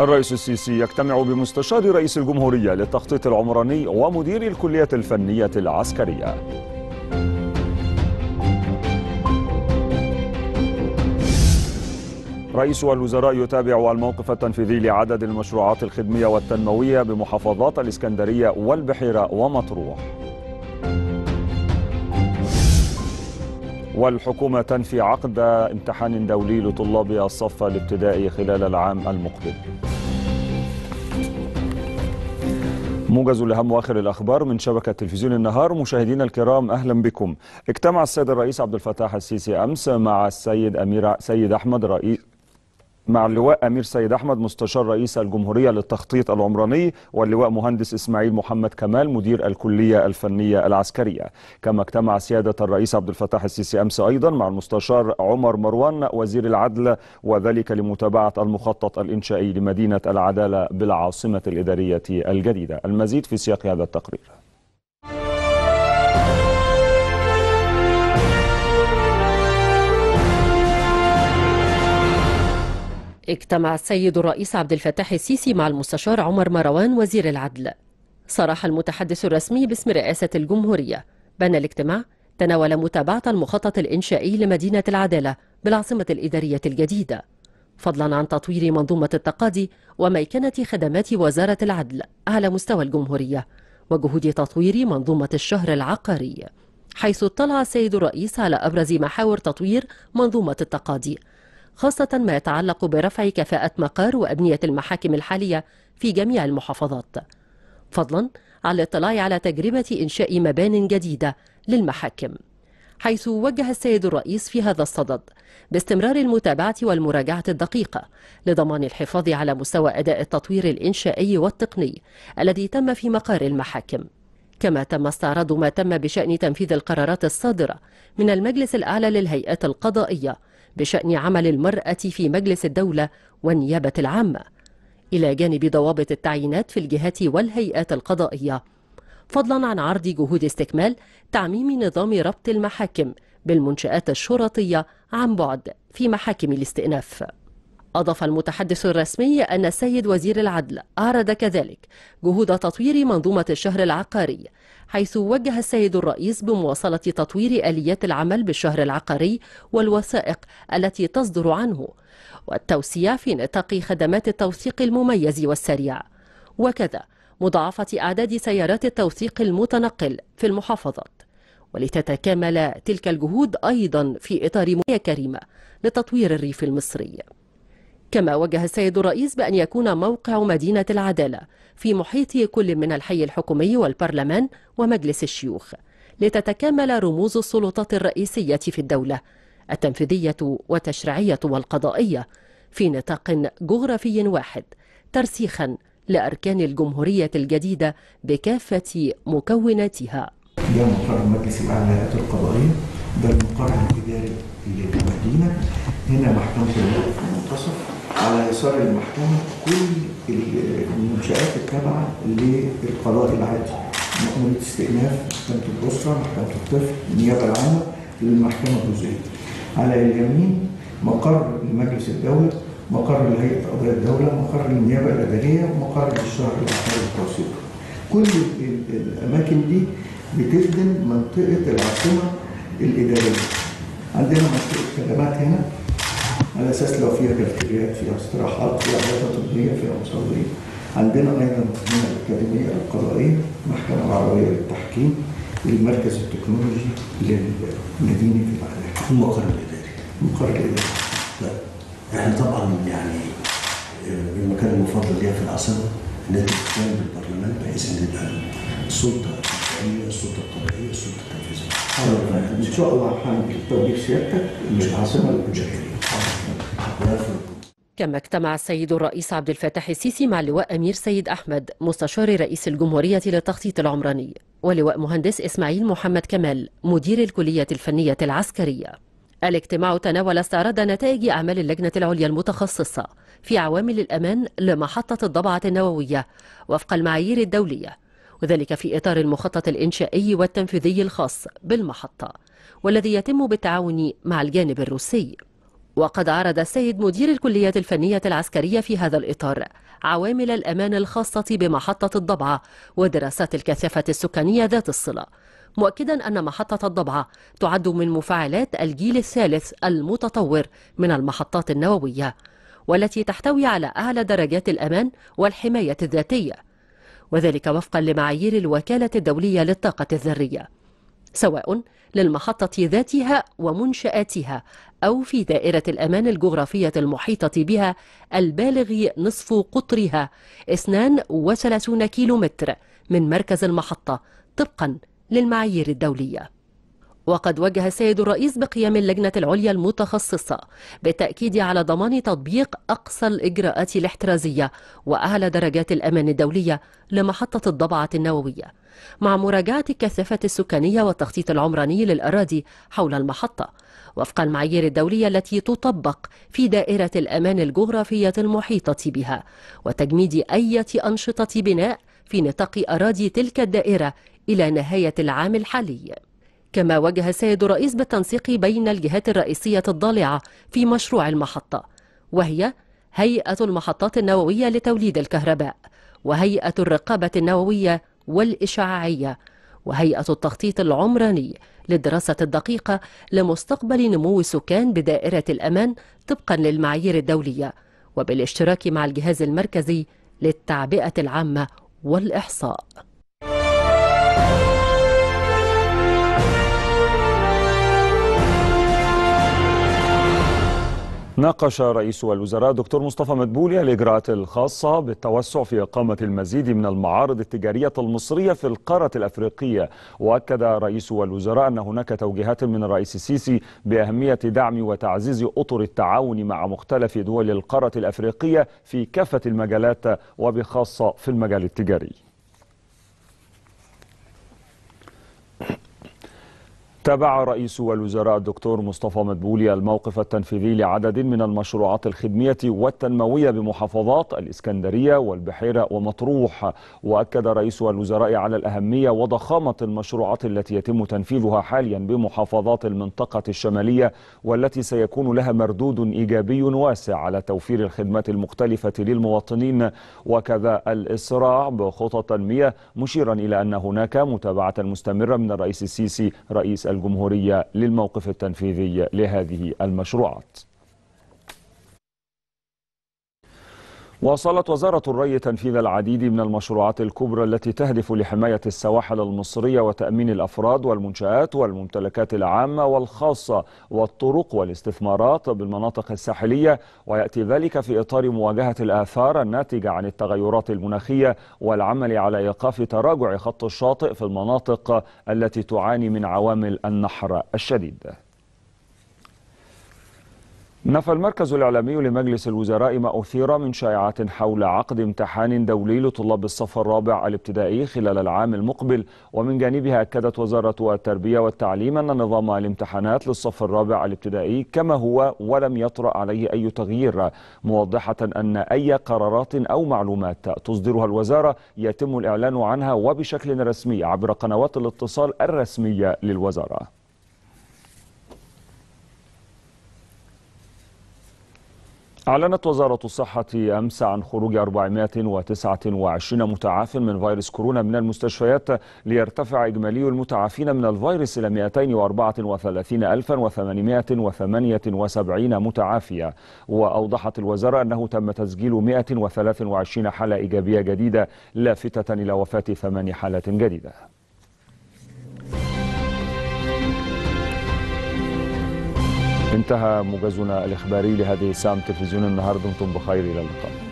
الرئيس السيسي يجتمع بمستشار رئيس الجمهورية للتخطيط العمراني ومدير الكلية الفنية العسكرية رئيس الوزراء يتابع الموقف التنفيذي لعدد المشروعات الخدمية والتنموية بمحافظات الإسكندرية والبحيرة ومطروح والحكومة تنفي عقد امتحان دولي لطلاب الصف الابتدائي خلال العام المقبل موجز لهم واخر الاخبار من شبكه تلفزيون النهار مشاهدينا الكرام اهلا بكم اجتمع السيد الرئيس عبد الفتاح السيسي امس مع السيد امير سيد احمد رئيس مع اللواء أمير سيد أحمد مستشار رئيس الجمهورية للتخطيط العمراني واللواء مهندس إسماعيل محمد كمال مدير الكلية الفنية العسكرية كما اجتمع سيادة الرئيس عبد الفتاح السيسي أمس أيضا مع المستشار عمر مروان وزير العدل وذلك لمتابعة المخطط الإنشائي لمدينة العدالة بالعاصمة الإدارية الجديدة المزيد في سياق هذا التقرير اجتمع السيد الرئيس عبد الفتاح السيسي مع المستشار عمر مروان وزير العدل صرح المتحدث الرسمي باسم رئاسة الجمهورية بأن الاجتماع تناول متابعة المخطط الإنشائي لمدينة العدالة بالعاصمة الإدارية الجديدة فضلا عن تطوير منظومة التقاضي وميكنة خدمات وزارة العدل على مستوى الجمهورية وجهود تطوير منظومة الشهر العقاري حيث اطلع السيد الرئيس على أبرز محاور تطوير منظومة التقاضي خاصة ما يتعلق برفع كفاءة مقار وأبنية المحاكم الحالية في جميع المحافظات فضلا عن الاطلاع على تجربة إنشاء مبان جديدة للمحاكم حيث وجه السيد الرئيس في هذا الصدد باستمرار المتابعة والمراجعة الدقيقة لضمان الحفاظ على مستوى أداء التطوير الإنشائي والتقني الذي تم في مقار المحاكم كما تم استعراض ما تم بشأن تنفيذ القرارات الصادرة من المجلس الأعلى للهيئات القضائية بشأن عمل المرأة في مجلس الدولة والنيابة العامة إلى جانب ضوابط التعيينات في الجهات والهيئات القضائية فضلا عن عرض جهود استكمال تعميم نظام ربط المحاكم بالمنشآت الشرطية عن بعد في محاكم الاستئناف أضاف المتحدث الرسمي أن السيد وزير العدل أعرض كذلك جهود تطوير منظومة الشهر العقاري حيث وجه السيد الرئيس بمواصلة تطوير آليات العمل بالشهر العقاري والوثائق التي تصدر عنه والتوسيع في نطاق خدمات التوثيق المميز والسريع وكذا مضاعفة أعداد سيارات التوثيق المتنقل في المحافظات ولتتكامل تلك الجهود أيضا في إطار مياه كريمة لتطوير الريف المصري كما وجه السيد الرئيس بأن يكون موقع مدينة العدالة في محيط كل من الحي الحكومي والبرلمان ومجلس الشيوخ لتتكامل رموز السلطات الرئيسية في الدولة التنفيذية والتشريعية والقضائية في نطاق جغرافي واحد ترسيخا لأركان الجمهورية الجديدة بكافة مكوناتها ده مقر المجلس الأعلى القضائية ده المقر الإداري للمدينة هنا محكمة المنتصف على يسار المحكمة كل المنشآت التابعة للقضاء العادي مأمورية استئناف محكمة الأسرة محكمة الطفل النيابة العامة للمحكمة الجزئية على اليمين مقر المجلس الدولي مقر لهيئة قضايا الدولة مقر النيابة الأدارية مقر الشهر العسكري التوثيق كل الأماكن دي بتخدم منطقة العاصمة الإدارية عندنا منطقة خدمات هنا على اساس لو فيها بكتيريات فيها استراحات فيها عياده طبيه فيها مصابين عندنا ايضا من الاكاديميه القضائيه المحكمه العربيه للتحكيم المركز التكنولوجي لمدينه العلاج المقر الاداري المقر الاداري طيب، احنا طبعا يعني آه، المكان المفضل ليها في العاصمه نادي انت بالبرلمان بحيث ان يبقى السلطه التشريعيه السلطه القضائيه السلطه التنفيذيه طيب، ان شاء الله توجيه سيادتك للعاصمه الجمهوريه كما اجتمع السيد الرئيس عبد الفتاح السيسي مع لواء أمير سيد أحمد مستشار رئيس الجمهورية للتخطيط العمراني ولواء مهندس إسماعيل محمد كمال مدير الكلية الفنية العسكرية الاجتماع تناول استعراض نتائج أعمال اللجنة العليا المتخصصة في عوامل الأمان لمحطة الضبعة النووية وفق المعايير الدولية وذلك في إطار المخطط الإنشائي والتنفيذي الخاص بالمحطة والذي يتم بالتعاون مع الجانب الروسي وقد عرض السيد مدير الكلية الفنية العسكرية في هذا الإطار عوامل الأمان الخاصة بمحطة الضبعة ودراسات الكثافة السكانية ذات الصلة مؤكدا أن محطة الضبعة تعد من مفاعلات الجيل الثالث المتطور من المحطات النووية والتي تحتوي على أعلى درجات الأمان والحماية الذاتية وذلك وفقا لمعايير الوكالة الدولية للطاقة الذرية سواء للمحطة ذاتها ومنشآتها أو في دائرة الأمان الجغرافية المحيطة بها البالغ نصف قطرها 32 كيلومتر من مركز المحطة طبقا للمعايير الدولية وقد وجه السيد الرئيس بقيام اللجنة العليا المتخصصة بالتأكيد على ضمان تطبيق أقصى الإجراءات الاحترازية وأعلى درجات الأمان الدولية لمحطة الضبعة النووية مع مراجعة الكثافات السكانية والتخطيط العمراني للأراضي حول المحطة وفق المعايير الدولية التي تطبق في دائرة الأمان الجغرافية المحيطة بها وتجميد أي أنشطة بناء في نطاق أراضي تلك الدائرة إلى نهاية العام الحالي كما وجه السيد الرئيس بالتنسيق بين الجهات الرئيسية الضالعة في مشروع المحطة وهي هيئة المحطات النووية لتوليد الكهرباء وهيئة الرقابة النووية والإشعاعية وهيئة التخطيط العمراني للدراسة الدقيقة لمستقبل نمو السكان بدائرة الأمان طبقا للمعايير الدولية وبالاشتراك مع الجهاز المركزي للتعبئة العامة والإحصاء ناقش رئيس الوزراء دكتور مصطفى مدبولي الإجراءات الخاصة بالتوسع في إقامة المزيد من المعارض التجارية المصرية في القارة الأفريقية وأكد رئيس الوزراء أن هناك توجيهات من الرئيس السيسي بأهمية دعم وتعزيز أطر التعاون مع مختلف دول القارة الأفريقية في كافة المجالات وبخاصة في المجال التجاري تابع رئيس والوزراء الدكتور مصطفى مدبولي الموقف التنفيذي لعدد من المشروعات الخدمية والتنموية بمحافظات الإسكندرية والبحيرة ومطروح وأكد رئيس الوزراء على الأهمية وضخامة المشروعات التي يتم تنفيذها حاليا بمحافظات المنطقة الشمالية والتي سيكون لها مردود إيجابي واسع على توفير الخدمات المختلفة للمواطنين وكذا الإسراع بخطى تنمية مشيرا إلى أن هناك متابعة مستمرة من الرئيس السيسي رئيس الجمهورية للموقف التنفيذي لهذه المشروعات واصلت وزارة الري تنفيذ العديد من المشروعات الكبرى التي تهدف لحماية السواحل المصرية وتأمين الأفراد والمنشآت والممتلكات العامة والخاصة والطرق والاستثمارات بالمناطق الساحلية ويأتي ذلك في إطار مواجهة الآثار الناتجة عن التغيرات المناخية والعمل على إيقاف تراجع خط الشاطئ في المناطق التي تعاني من عوامل النحر الشديد نفى المركز الإعلامي لمجلس الوزراء ما أثير من شائعات حول عقد امتحان دولي لطلاب الصف الرابع الابتدائي خلال العام المقبل ومن جانبها أكدت وزارة التربية والتعليم أن نظام الامتحانات للصف الرابع الابتدائي كما هو ولم يطرأ عليه أي تغيير موضحة أن أي قرارات أو معلومات تصدرها الوزارة يتم الإعلان عنها وبشكل رسمي عبر قنوات الاتصال الرسمية للوزارة أعلنت وزارة الصحة أمس عن خروج 429 متعاف من فيروس كورونا من المستشفيات ليرتفع إجمالي المتعافين من الفيروس إلى 234878 متعافية وأوضحت الوزارة أنه تم تسجيل 123 حالة إيجابية جديدة لافتة إلى وفاة ثمان حالات جديدة انتهى موجزنا الإخباري لهذه الساعة من تلفزيون النهاردة دمتم بخير إلى اللقاء